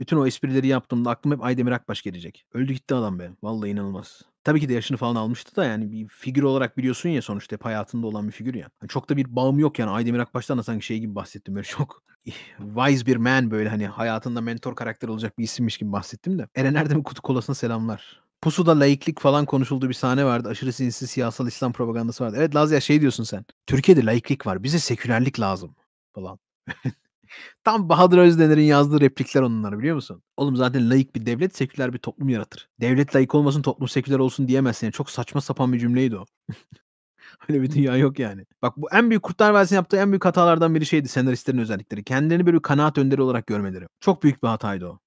[SPEAKER 1] bütün o esprileri yaptığımda aklıma hep Aydemir Akbaş gelecek. Öldü gitti adam be. Vallahi inanılmaz. Tabii ki de yaşını falan almıştı da yani bir figür olarak biliyorsun ya sonuçta hep hayatında olan bir figür ya. Hani çok da bir bağım yok yani Aydemir Akbaş'tan da sanki şey gibi bahsettim böyle çok wise bir man böyle hani hayatında mentor karakter olacak bir isimmiş gibi bahsettim de. Eren Erdem'in kutu kolasına selamlar. Pusu'da laiklik falan konuşulduğu bir sahne vardı. Aşırı sinsi siyasal İslam propagandası vardı. Evet Laz ya şey diyorsun sen. Türkiye'de laiklik var. Bize sekülerlik lazım falan. Tam Bahadır Özdener'in yazdığı replikler onlar biliyor musun? Oğlum zaten layık bir devlet seküler bir toplum yaratır. Devlet layık olmasın toplum seküler olsun diyemezsin. Yani çok saçma sapan bir cümleydi o. Öyle bir dünya yok yani. Bak bu en büyük Kurtlar Vadisi'nin yaptığı en büyük hatalardan biri şeydi senaristlerin özellikleri. Kendilerini böyle kanaat önderi olarak görmeleri. Çok büyük bir hataydı o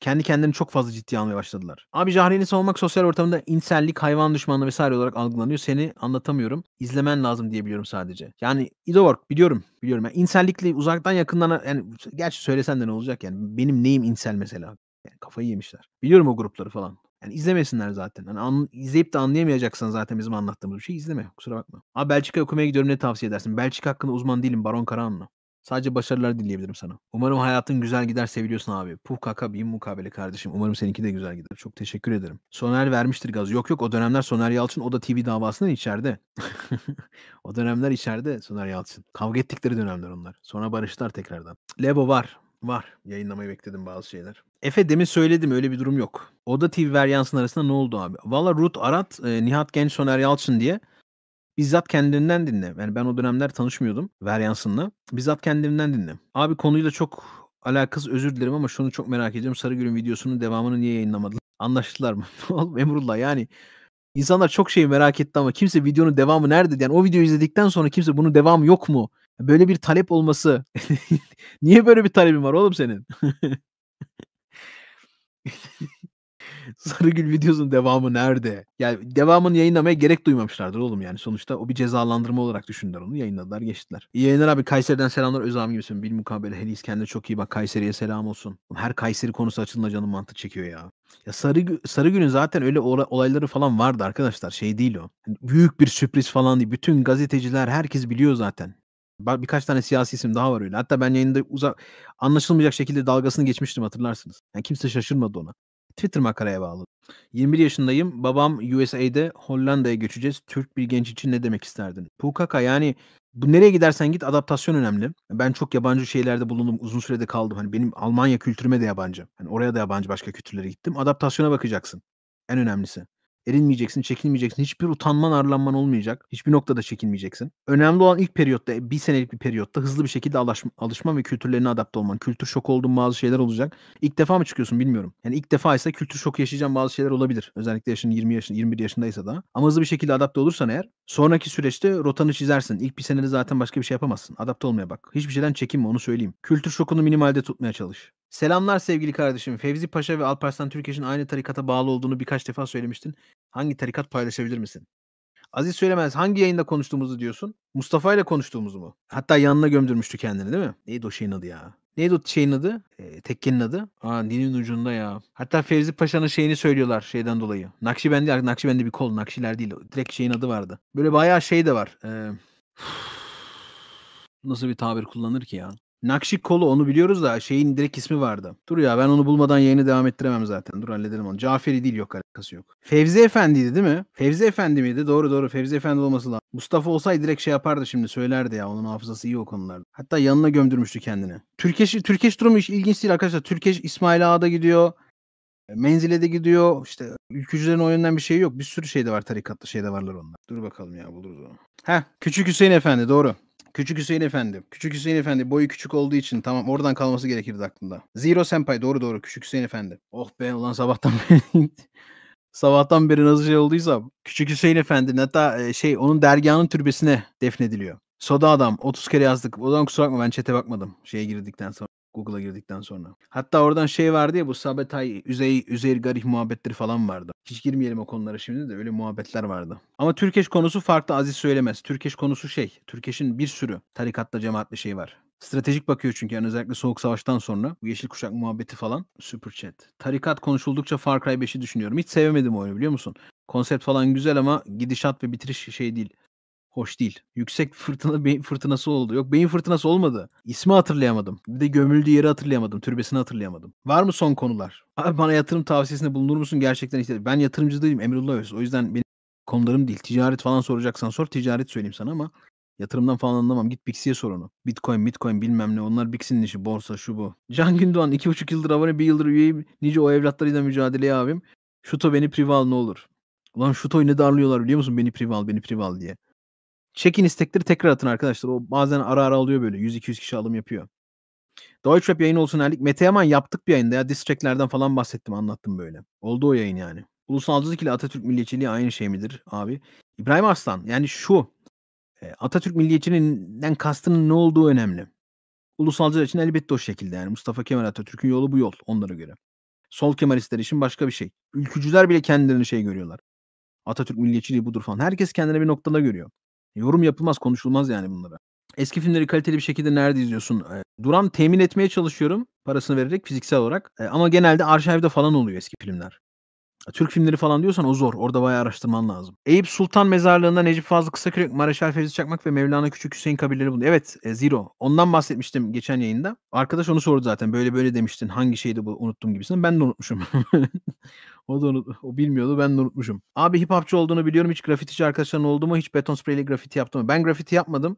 [SPEAKER 1] kendi kendilerini çok fazla ciddiye almaya başladılar. Abi Cahreyn'i savunmak sosyal ortamında insellik, hayvan düşmanlığı vesaire olarak algılanıyor. Seni anlatamıyorum. İzlemen lazım diyebiliyorum sadece. Yani Idovark biliyorum. Biliyorum. Yani insellikle uzaktan yakından yani gerçi söylesen de ne olacak yani. Benim neyim insel mesela. Yani kafayı yemişler. Biliyorum o grupları falan. Yani izlemesinler zaten. Yani an, izleyip de anlayamayacaksın zaten bizim anlattığımız bir şey İzleme. Kusura bakma. Abi Belçika okumaya gidiyorum ne tavsiye edersin? Belçika hakkında uzman değilim Baron Karahan'la. Sadece başarılar dileyebilirim sana. Umarım hayatın güzel gider seviyorsun abi. Puh kaka bin mukabele kardeşim. Umarım seninki de güzel gider. Çok teşekkür ederim. Soner vermiştir gaz. Yok yok o dönemler Soner Yalçın o da TV davasının içeride. o dönemler içeride Soner Yalçın. Kavga ettikleri dönemler onlar. Sonra barıştılar tekrardan. Lebo var. Var. Yayınlamayı bekledim bazı şeyler. Efe demin söyledim öyle bir durum yok. Oda TV varyansın arasında ne oldu abi? Valla Ruth Arat, e, Nihat Genç Soner Yalçın diye bizzat kendinden dinle. Yani ben o dönemler tanışmıyordum Varyans'ınla. Bizzat kendilerinden dinle. Abi konuyla çok alakasız özür dilerim ama şunu çok merak ediyorum. Sarıgül'ün videosunun devamını niye yayınlamadılar? Anlaştılar mı? Oğlum Emrullah yani insanlar çok şeyi merak etti ama kimse videonun devamı nerede? Yani o videoyu izledikten sonra kimse bunun devamı yok mu? Böyle bir talep olması. niye böyle bir talebin var oğlum senin? Sarıgül videosunun devamı nerede? Yani devamını yayınlamaya gerek duymamışlardır oğlum yani. Sonuçta o bir cezalandırma olarak düşündüler onu. Yayınladılar geçtiler. İyi yayınlar abi. Kayseri'den selamlar. Özam gibisin. Bil mukabele. Helis kendine çok iyi bak. Kayseri'ye selam olsun. Her Kayseri konusu açılınca canım mantı çekiyor ya. Ya Sarı Sarıgül'ün zaten öyle olayları falan vardı arkadaşlar. Şey değil o. Hani büyük bir sürpriz falan değil. Bütün gazeteciler herkes biliyor zaten. Birkaç tane siyasi isim daha var öyle. Hatta ben yayında uzak anlaşılmayacak şekilde dalgasını geçmiştim hatırlarsınız. Yani kimse şaşırmadı ona. Twitter makaraya bağladım. 21 yaşındayım. Babam USA'de Hollanda'ya göçeceğiz. Türk bir genç için ne demek isterdin? Pukaka yani bu nereye gidersen git adaptasyon önemli. Ben çok yabancı şeylerde bulundum. Uzun sürede kaldım. Hani benim Almanya kültürüme de yabancı. Hani oraya da yabancı başka kültürlere gittim. Adaptasyona bakacaksın. En önemlisi. Erinmeyeceksin, çekinmeyeceksin. Hiçbir utanman, arlanman olmayacak. Hiçbir noktada çekinmeyeceksin. Önemli olan ilk periyotta, e, bir senelik bir periyotta hızlı bir şekilde alışma, alışma ve kültürlerine adapte olman. Kültür şok olduğun bazı şeyler olacak. İlk defa mı çıkıyorsun bilmiyorum. Yani ilk defa ise kültür şoku yaşayacağın bazı şeyler olabilir. Özellikle yaşın 20 yaşın, 21 yaşındaysa da. Ama hızlı bir şekilde adapte olursan eğer sonraki süreçte rotanı çizersin. İlk bir senede zaten başka bir şey yapamazsın. Adapte olmaya bak. Hiçbir şeyden çekinme onu söyleyeyim. Kültür şokunu minimalde tutmaya çalış. Selamlar sevgili kardeşim. Fevzi Paşa ve Alparslan Türkeş'in aynı tarikata bağlı olduğunu birkaç defa söylemiştin. Hangi tarikat paylaşabilir misin? Aziz Söylemez hangi yayında konuştuğumuzu diyorsun? Mustafa ile konuştuğumuzu mu? Hatta yanına gömdürmüştü kendini değil mi? Neydi o şeyin adı ya? Neydi o şeyin adı? E, tekkenin adı. Aa dinin ucunda ya. Hatta Fevzi Paşa'nın şeyini söylüyorlar şeyden dolayı. Nakşibendi, Nakşibendi bir kol. Nakşiler değil. Direkt şeyin adı vardı. Böyle bayağı şey de var. E, nasıl bir tabir kullanır ki ya? Nakşik Kolu onu biliyoruz da şeyin direkt ismi vardı. Dur ya ben onu bulmadan yayını devam ettiremem zaten. Dur halledelim onu. Caferi değil yok alakası yok. Fevzi Efendi'ydi değil mi? Fevzi Efendi miydi? Doğru doğru Fevzi Efendi olması lazım. Mustafa olsaydı direkt şey yapardı şimdi söylerdi ya. Onun hafızası iyi o konularda. Hatta yanına gömdürmüştü kendini. Türkeş, Türkeş durumu hiç ilginç değil arkadaşlar. Türkeş İsmail Ağa'da gidiyor. Menzile de gidiyor. İşte ülkücülerin oyundan bir şey yok. Bir sürü şey de var tarikatlı şey de varlar onlar. Dur bakalım ya buluruz onu. Heh, Küçük Hüseyin Efendi doğru. Küçük Hüseyin Efendi. Küçük Hüseyin Efendi boyu küçük olduğu için tamam oradan kalması gerekirdi aklında. Zero Senpai doğru doğru Küçük Hüseyin Efendi. Oh be ulan sabahtan beri sabahtan beri nasıl şey olduysa Küçük Hüseyin Efendi hatta e, şey onun dergahının türbesine defnediliyor. Soda adam 30 kere yazdık. O zaman kusura bakma ben çete bakmadım şeye girdikten sonra. Google'a girdikten sonra. Hatta oradan şey vardı ya bu Sabetay, Üzey, Üzeyir Garih muhabbetleri falan vardı. Hiç girmeyelim o konulara şimdi de öyle muhabbetler vardı. Ama Türkeş konusu farklı Aziz söylemez. Türkeş konusu şey. Türkeş'in bir sürü tarikatla cemaatli şey var. Stratejik bakıyor çünkü yani özellikle Soğuk Savaş'tan sonra bu Yeşil Kuşak muhabbeti falan Super Chat. Tarikat konuşuldukça Far Cry 5'i düşünüyorum. Hiç sevemedim oyunu biliyor musun? Konsept falan güzel ama gidişat ve bitiriş şey değil hoş değil. Yüksek fırtına beyin fırtınası oldu. Yok beyin fırtınası olmadı. İsmi hatırlayamadım. Bir de gömüldüğü yeri hatırlayamadım. Türbesini hatırlayamadım. Var mı son konular? Abi bana yatırım tavsiyesinde bulunur musun? Gerçekten işte ben yatırımcı değilim Emrullah Öz. O yüzden benim konularım değil. Ticaret falan soracaksan sor. Ticaret söyleyeyim sana ama Yatırımdan falan anlamam. Git Bixi'ye sor onu. Bitcoin, Bitcoin bilmem ne. Onlar Bixi'nin işi. Borsa şu bu. Can Gündoğan 2,5 yıldır abone, 1 yıldır üyeyim. Nice o evlatlarıyla mücadeleye abim. Şuto beni prival ne olur. Ulan Şuto'yu ne darlıyorlar biliyor musun? Beni prival, beni prival diye. Check-in istekleri tekrar atın arkadaşlar. O bazen ara ara alıyor böyle. 100-200 kişi alım yapıyor. Deutsch Rap yayın olsun herlik Mete Yaman yaptık bir yayında ya. Distracklerden falan bahsettim anlattım böyle. Oldu o yayın yani. Ulusalcılık ile Atatürk milliyetçiliği aynı şey midir abi? İbrahim Arslan yani şu e, Atatürk milliyetçiliğinden kastının ne olduğu önemli. Ulusalcılar için elbette o şekilde yani. Mustafa Kemal Atatürk'ün yolu bu yol onlara göre. Sol Kemalistler için başka bir şey. Ülkücüler bile kendilerini şey görüyorlar. Atatürk milliyetçiliği budur falan. Herkes kendine bir noktada görüyor. Yorum yapılmaz, konuşulmaz yani bunlara. Eski filmleri kaliteli bir şekilde nerede izliyorsun? E, duran temin etmeye çalışıyorum parasını vererek fiziksel olarak. E, ama genelde arşivde falan oluyor eski filmler. Türk filmleri falan diyorsan o zor. Orada bayağı araştırman lazım. Eyüp Sultan Mezarlığı'nda Necip Fazıl Kısakürek, Mareşal Fevzi Çakmak ve Mevlana Küçük Hüseyin kabirleri bulundu. Evet e, Zero. Ondan bahsetmiştim geçen yayında. Arkadaş onu sordu zaten. Böyle böyle demiştin. Hangi şeydi bu unuttum gibisinden. Ben de unutmuşum. O da unut o bilmiyordu ben de unutmuşum. Abi hip hopçı olduğunu biliyorum. Hiç grafitici arkadaşların oldu mu? Hiç beton spreyle grafiti yaptı mı? Ben grafiti yapmadım.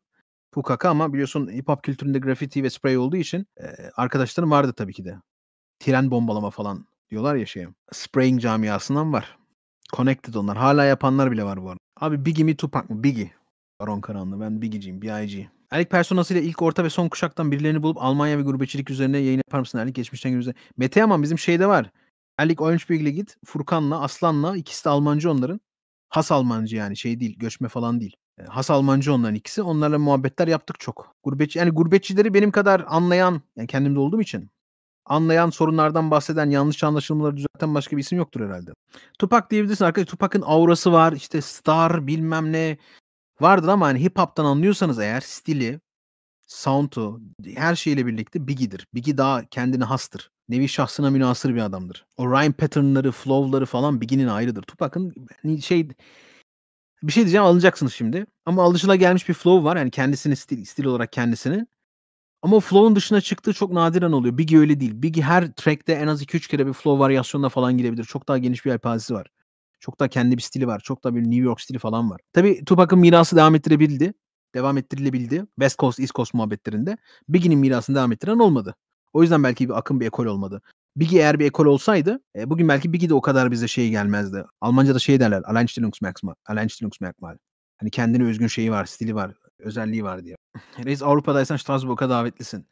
[SPEAKER 1] Pukaka ama biliyorsun hip hop kültüründe grafiti ve sprey olduğu için e, arkadaşlarım vardı tabii ki de. Tren bombalama falan diyorlar ya şey. Spraying camiasından var. Connected onlar. Hala yapanlar bile var bu arada. Abi Biggie mi Tupac mı? Biggie. Baron Karanlı. Ben Biggie'ciyim. B.I.G. Erlik personasıyla ilk orta ve son kuşaktan birilerini bulup Almanya ve gurbetçilik üzerine yayın yapar mısın? Erlik geçmişten günümüze. Mete Yaman bizim şeyde var. Erlik Eulenspiegel'e git. Furkan'la, Aslan'la ikisi de Almancı onların. Has Almancı yani şey değil, göçme falan değil. Has Almancı onların ikisi. Onlarla muhabbetler yaptık çok. Gurbetçi yani gurbetçileri benim kadar anlayan, yani kendimde olduğum için anlayan, sorunlardan bahseden, yanlış anlaşılmaları düzelten başka bir isim yoktur herhalde. Tupak diyebilirsin arkadaş. Tupak'ın aurası var. işte star bilmem ne vardır ama hani hip hop'tan anlıyorsanız eğer stili, sound'u her şeyle birlikte Biggie'dir. Biggie daha kendini hastır nevi şahsına münasır bir adamdır. O rhyme patternları, flow'ları falan Biggie'nin ayrıdır. Tupac'ın hani şey bir şey diyeceğim alınacaksınız şimdi. Ama alışıla gelmiş bir flow var. Yani kendisini stil, stil olarak kendisini. Ama flow'un dışına çıktığı çok nadiren oluyor. Biggie öyle değil. Biggie her track'te en az 2-3 kere bir flow varyasyonuna falan girebilir. Çok daha geniş bir alpazisi var. Çok daha kendi bir stili var. Çok daha bir New York stili falan var. Tabii Tupac'ın mirası devam ettirebildi. Devam ettirilebildi. West Coast, East Coast muhabbetlerinde. Biggie'nin mirasını devam ettiren olmadı. O yüzden belki bir akın bir ekol olmadı. Bigi eğer bir ekol olsaydı e, bugün belki Bigi de o kadar bize şey gelmezdi. Almanca'da şey derler. Alleinstellungsmerkmal. Alleinstellungsmerkmal. Hani kendine özgün şeyi var, stili var, özelliği var diye. Reis Avrupa'daysan Strasbourg'a davetlisin.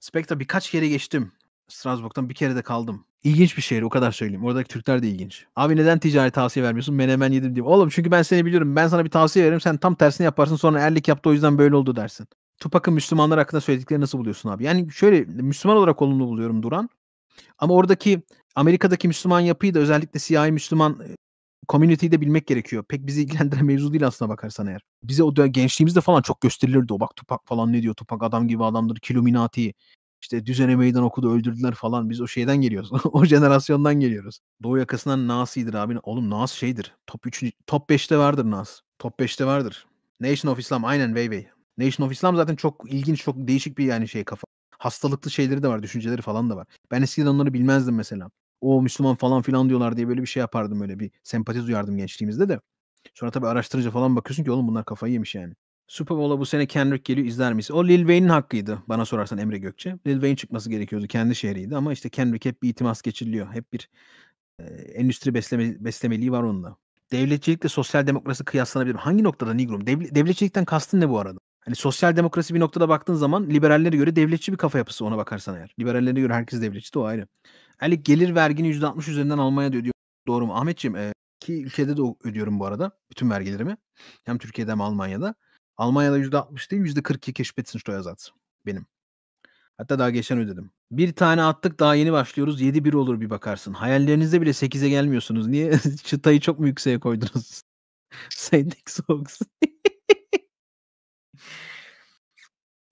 [SPEAKER 1] Spekta birkaç kere geçtim. Strasbourg'dan bir kere de kaldım. İlginç bir şehir o kadar söyleyeyim. Oradaki Türkler de ilginç. Abi neden ticari tavsiye vermiyorsun? Menemen yedim diye. Oğlum çünkü ben seni biliyorum. Ben sana bir tavsiye veririm. Sen tam tersini yaparsın. Sonra erlik yaptı o yüzden böyle oldu dersin. Tupak'ın Müslümanlar hakkında söyledikleri nasıl buluyorsun abi? Yani şöyle Müslüman olarak olumlu buluyorum Duran. Ama oradaki Amerika'daki Müslüman yapıyı da özellikle siyahi Müslüman e, community'yi de bilmek gerekiyor. Pek bizi ilgilendiren mevzu değil aslına bakarsan eğer. Bize o gençliğimizde falan çok gösterilirdi o bak Tupak falan ne diyor Tupak adam gibi adamdır Kiluminati işte düzene meydan okudu öldürdüler falan biz o şeyden geliyoruz. o jenerasyondan geliyoruz. Doğu yakasından Nas abi. Oğlum Nas şeydir. Top 3 top 5'te vardır Nas. Top 5'te vardır. Nation of Islam aynen Vey Vey. Nation of Islam zaten çok ilginç, çok değişik bir yani şey kafa. Hastalıklı şeyleri de var, düşünceleri falan da var. Ben eskiden onları bilmezdim mesela. O Müslüman falan filan diyorlar diye böyle bir şey yapardım öyle bir sempati duyardım gençliğimizde de. Sonra tabii araştırınca falan bakıyorsun ki oğlum bunlar kafayı yemiş yani. Super Bowl'a bu sene Kendrick geliyor izler misin? O Lil Wayne'in hakkıydı bana sorarsan Emre Gökçe. Lil Wayne çıkması gerekiyordu kendi şehriydi ama işte Kendrick hep bir itimas geçiriliyor. Hep bir e, endüstri besleme, beslemeliği var onda. Devletçilikle sosyal demokrasi kıyaslanabilir. Hangi noktada Nigrum? devletçilikten kastın ne bu arada? Hani sosyal demokrasi bir noktada baktığın zaman liberallere göre devletçi bir kafa yapısı ona bakarsan eğer. Liberallere göre herkes devletçi de o ayrı. Yani gelir vergini %60 üzerinden Almanya'da ödüyor. Doğru mu? Ahmetciğim e, ki ülkede de ödüyorum bu arada bütün vergilerimi. Hem Türkiye'de hem Almanya'da. Almanya'da %60 değil %42 şu yazat benim. Hatta daha geçen ödedim. Bir tane attık daha yeni başlıyoruz. 7-1 olur bir bakarsın. Hayallerinizde bile 8'e gelmiyorsunuz. Niye? Çıtayı çok mu yükseğe koydunuz? Sendex olsun.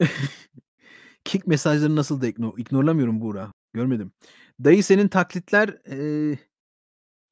[SPEAKER 1] Kick mesajları nasıl da ignor ignorlamıyorum Buğra. Görmedim. Dayı senin taklitler ee...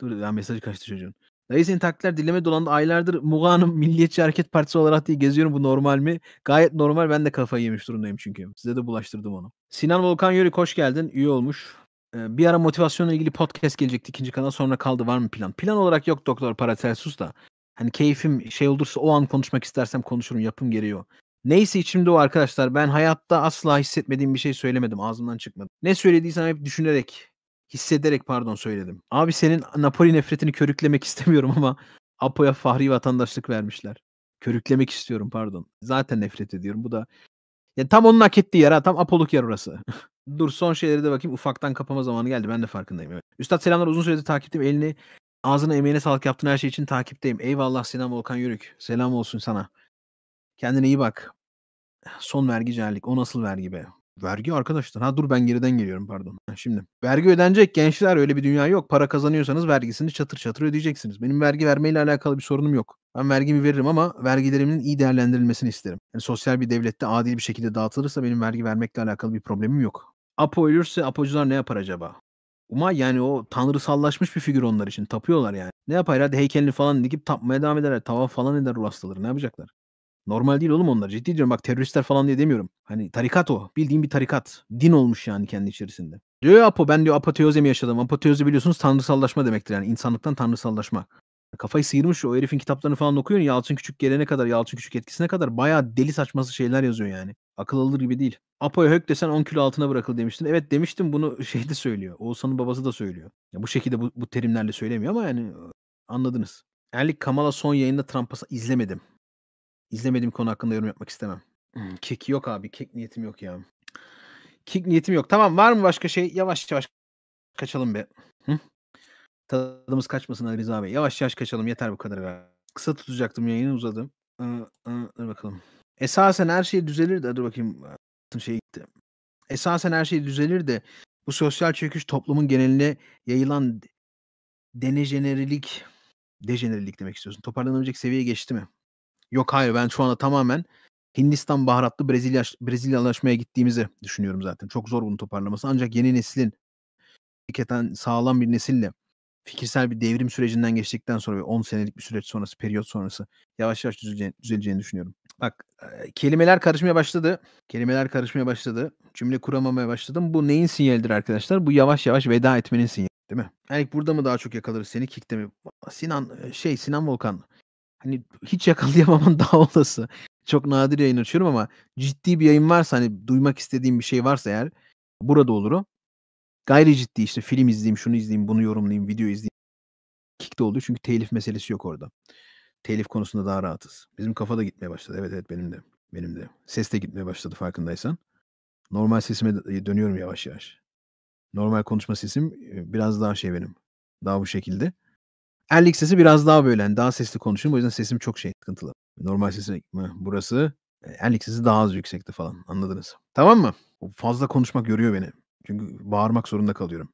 [SPEAKER 1] dur ya mesajı kaçtı çocuğun. Dayı senin taklitler dileme dolandı. Aylardır Muga'nın Milliyetçi Hareket Partisi olarak diye geziyorum. Bu normal mi? Gayet normal. Ben de kafayı yemiş durumdayım çünkü. Size de bulaştırdım onu. Sinan Volkan Yörük hoş geldin. Üye olmuş. Ee, bir ara motivasyonla ilgili podcast gelecekti ikinci kanal. Sonra kaldı var mı plan? Plan olarak yok Doktor Paracelsus da. Hani keyfim şey olursa o an konuşmak istersem konuşurum. Yapım gereği o. Neyse içimde o arkadaşlar. Ben hayatta asla hissetmediğim bir şey söylemedim. Ağzımdan çıkmadı. Ne söylediysem hep düşünerek, hissederek pardon söyledim. Abi senin Napoli nefretini körüklemek istemiyorum ama Apo'ya fahri vatandaşlık vermişler. Körüklemek istiyorum pardon. Zaten nefret ediyorum. Bu da ya tam onun hak ettiği yer ha. Tam Apoluk yer orası. Dur son şeyleri de bakayım. Ufaktan kapama zamanı geldi. Ben de farkındayım. Evet. Üstad selamlar. Uzun süredir takipteyim. Elini ağzına emeğine sağlık yaptığın her şey için takipteyim. Eyvallah Sinan Volkan Yürük. Selam olsun sana. Kendine iyi bak. Son vergi vergicerlik. O nasıl vergi be? Vergi arkadaşlar. Ha dur ben geriden geliyorum pardon. şimdi vergi ödenecek gençler öyle bir dünya yok. Para kazanıyorsanız vergisini çatır çatır ödeyeceksiniz. Benim vergi vermeyle alakalı bir sorunum yok. Ben vergimi veririm ama vergilerimin iyi değerlendirilmesini isterim. Yani sosyal bir devlette adil bir şekilde dağıtılırsa benim vergi vermekle alakalı bir problemim yok. Apo ölürse apocular ne yapar acaba? Uma yani o tanrısallaşmış bir figür onlar için. Tapıyorlar yani. Ne yapar herhalde heykelini falan dikip tapmaya devam ederler. Tavaf falan eder ruh hastaları. Ne yapacaklar? Normal değil oğlum onlar. Ciddi diyorum bak teröristler falan diye demiyorum. Hani tarikat o. bildiğim bir tarikat. Din olmuş yani kendi içerisinde. Diyor ya Apo ben diyor mi yaşadım. Apoteozi biliyorsunuz tanrısallaşma demektir yani insanlıktan tanrısallaşma. Kafayı sıyırmış o herifin kitaplarını falan okuyor Yalçın Küçük gelene kadar, Yalçın Küçük etkisine kadar bayağı deli saçması şeyler yazıyor yani. Akıl alır gibi değil. Apo'ya hök desen 10 kilo altına bırakıl demiştin. Evet demiştim bunu şey de söylüyor. Oğuzhan'ın babası da söylüyor. Ya bu şekilde bu, bu terimlerle söylemiyor ama yani anladınız. Erlik Kamala son yayında Trump'a izlemedim. İzlemediğim konu hakkında yorum yapmak istemem. Hmm, kek yok abi. Kek niyetim yok ya. Kek niyetim yok. Tamam var mı başka şey? Yavaş yavaş kaçalım be. Hı? Tadımız kaçmasın Ali Rıza Bey. Yavaş yavaş kaçalım. Yeter bu kadar. Be. Kısa tutacaktım yayını uzadım. Ee, e, dur bakalım. Esasen her şey düzelir de dur bakayım. E, şey gitti. Esasen her şey düzelir de bu sosyal çöküş toplumun geneline yayılan denejenerilik dejenerilik demek istiyorsun. Toparlanabilecek seviyeye geçti mi? Yok hayır ben şu anda tamamen Hindistan baharatlı Brezilya Brezilya anlaşmaya gittiğimizi düşünüyorum zaten. Çok zor bunu toparlaması. Ancak yeni neslin hakikaten sağlam bir nesille fikirsel bir devrim sürecinden geçtikten sonra ve 10 senelik bir süreç sonrası, periyot sonrası yavaş yavaş düzeleceğini, düşünüyorum. Bak kelimeler karışmaya başladı. Kelimeler karışmaya başladı. Cümle kuramamaya başladım. Bu neyin sinyalidir arkadaşlar? Bu yavaş yavaş veda etmenin sinyali değil mi? Erik burada mı daha çok yakalır seni? Kick'te mi? Sinan şey Sinan Volkan hani hiç yakalayamaman daha olası. Çok nadir yayın açıyorum ama ciddi bir yayın varsa hani duymak istediğim bir şey varsa eğer burada olurum o. Gayri ciddi işte film izleyeyim, şunu izleyeyim, bunu yorumlayayım, video izleyeyim. Kick'te oldu çünkü telif meselesi yok orada. Telif konusunda daha rahatız. Bizim kafa da gitmeye başladı. Evet evet benim de. Benim de. Ses de gitmeye başladı farkındaysan. Normal sesime e, dönüyorum yavaş yavaş. Normal konuşma sesim e, biraz daha şey benim. Daha bu şekilde. Erlik sesi biraz daha böyle yani daha sesli konuşuyorum. O yüzden sesim çok şey sıkıntılı. Normal sesi burası. E, Erlik sesi daha az yüksekti falan. Anladınız. Tamam mı? Fazla konuşmak görüyor beni. Çünkü bağırmak zorunda kalıyorum.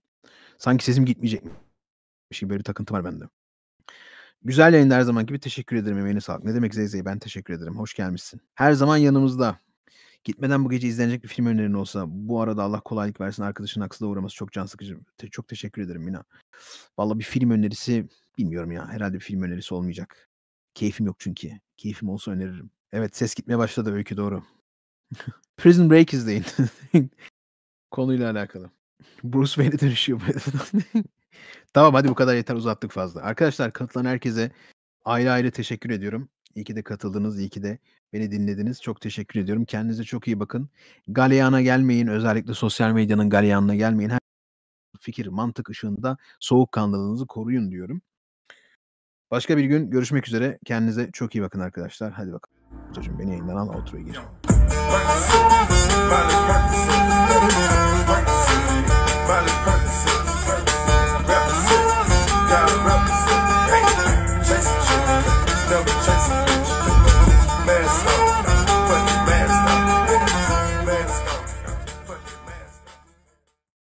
[SPEAKER 1] Sanki sesim gitmeyecek mi? Bir şey böyle bir takıntı var bende. Güzel yayınlar her zaman gibi teşekkür ederim. Emeğine sağlık. Ne demek Zeyzey ben teşekkür ederim. Hoş gelmişsin. Her zaman yanımızda. Gitmeden bu gece izlenecek bir film önerin olsa bu arada Allah kolaylık versin arkadaşın haksızlığa uğraması çok can sıkıcı. Te- çok teşekkür ederim Mina. Valla bir film önerisi bilmiyorum ya. Herhalde bir film önerisi olmayacak. Keyfim yok çünkü. Keyfim olsa öneririm. Evet ses gitmeye başladı öykü doğru. Prison Break izleyin. Konuyla alakalı. Bruce Wayne dönüşüyor. tamam hadi bu kadar yeter uzattık fazla. Arkadaşlar katılan herkese ayrı ayrı teşekkür ediyorum. İyi ki de katıldınız. İyi ki de beni dinlediniz. Çok teşekkür ediyorum. Kendinize çok iyi bakın. Galeyana gelmeyin. Özellikle sosyal medyanın galeyanına gelmeyin. Her fikir, mantık ışığında soğukkanlılığınızı koruyun diyorum. Başka bir gün görüşmek üzere. Kendinize çok iyi bakın arkadaşlar. Hadi bakalım. Hocam beni yayından al. Outro'ya gir. Balik